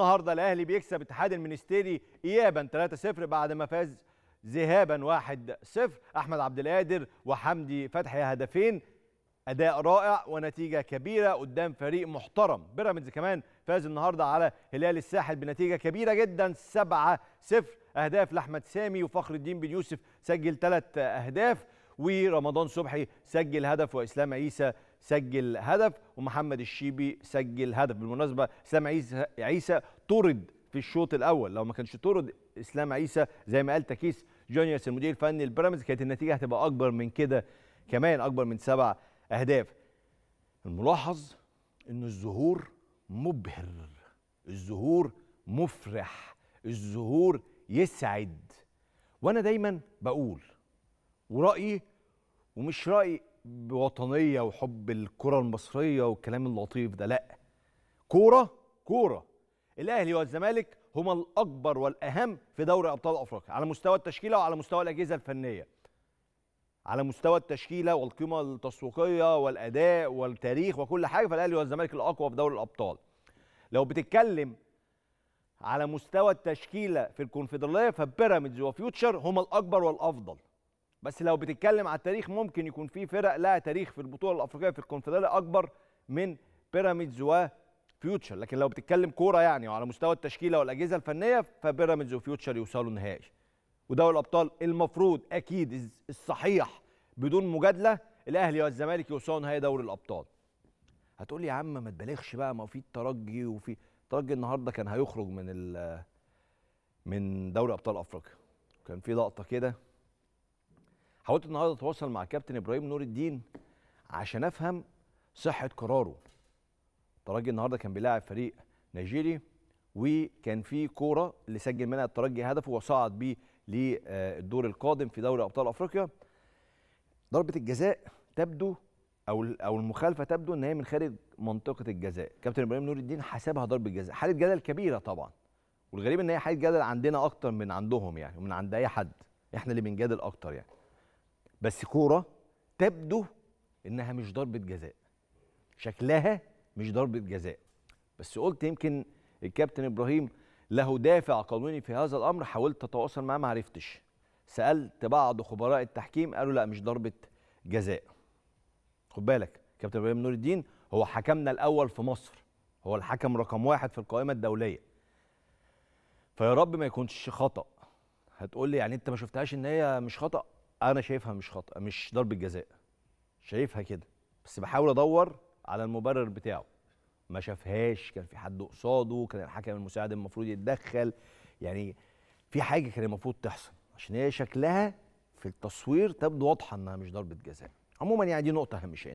النهارده الاهلي بيكسب اتحاد المنستيري ايابا 3-0 بعد ما فاز ذهابا 1-0 احمد عبد القادر وحمدي فتحي هدفين اداء رائع ونتيجه كبيره قدام فريق محترم بيراميدز كمان فاز النهارده على هلال الساحل بنتيجه كبيره جدا 7-0 اهداف لاحمد سامي وفخر الدين بن يوسف سجل ثلاث اهداف ورمضان صبحي سجل هدف واسلام عيسى سجل هدف ومحمد الشيبي سجل هدف بالمناسبه اسلام عيسى عيسى طرد في الشوط الاول لو ما كانش طرد اسلام عيسى زي ما قال تكيس جونيورس المدير الفني لبيراميدز كانت النتيجه هتبقى اكبر من كده كمان اكبر من سبع اهداف الملاحظ ان الظهور مبهر الظهور مفرح الظهور يسعد وانا دايما بقول ورايي ومش راي بوطنيه وحب الكره المصريه والكلام اللطيف ده لا كوره كوره الاهلي والزمالك هما الاكبر والاهم في دوري ابطال افريقيا على مستوى التشكيله وعلى مستوى الاجهزه الفنيه على مستوى التشكيله والقيمه التسويقيه والاداء والتاريخ وكل حاجه فالاهلي والزمالك الاقوى في دوري الابطال لو بتتكلم على مستوى التشكيله في الكونفدراليه فبيراميدز وفيوتشر هما الاكبر والافضل بس لو بتتكلم على التاريخ ممكن يكون في فرق لها تاريخ في البطوله الافريقيه في الكونفدراليه اكبر من بيراميدز وفيوتشر لكن لو بتتكلم كوره يعني وعلى مستوى التشكيله والاجهزه الفنيه فبيراميدز وفيوتشر يوصلوا نهائي ودوري الابطال المفروض اكيد الصحيح بدون مجادله الاهلي والزمالك يوصلوا نهائي دوري الابطال هتقول يا عم ما تبالغش بقى ما في الترجي وفي الترجي النهارده كان هيخرج من من دوري ابطال افريقيا كان في لقطه كده حاولت النهارده اتواصل مع كابتن ابراهيم نور الدين عشان افهم صحه قراره الترجي النهارده كان بيلاعب فريق نيجيري وكان في كوره اللي سجل منها الترجي هدفه وصعد بيه للدور القادم في دوري ابطال افريقيا ضربه الجزاء تبدو او او المخالفه تبدو ان هي من خارج منطقه الجزاء كابتن ابراهيم نور الدين حسبها ضربه جزاء حاله جدل كبيره طبعا والغريب ان هي حاله جدل عندنا اكتر من عندهم يعني ومن عند اي حد احنا اللي بنجادل اكتر يعني بس كوره تبدو انها مش ضربه جزاء شكلها مش ضربه جزاء بس قلت يمكن الكابتن ابراهيم له دافع قانوني في هذا الامر حاولت اتواصل معاه ما عرفتش سالت بعض خبراء التحكيم قالوا لا مش ضربه جزاء خد بالك كابتن ابراهيم نور الدين هو حكمنا الاول في مصر هو الحكم رقم واحد في القائمه الدوليه فيا رب ما يكونش خطا هتقول لي يعني انت ما شفتهاش ان هي مش خطا انا شايفها مش خطأ مش ضربه جزاء شايفها كده بس بحاول ادور على المبرر بتاعه ما شافهاش كان في حد قصاده كان الحكم المساعد المفروض يتدخل يعني في حاجه كان المفروض تحصل عشان هي شكلها في التصوير تبدو واضحه انها مش ضربه جزاء عموما يعني دي نقطه هامشه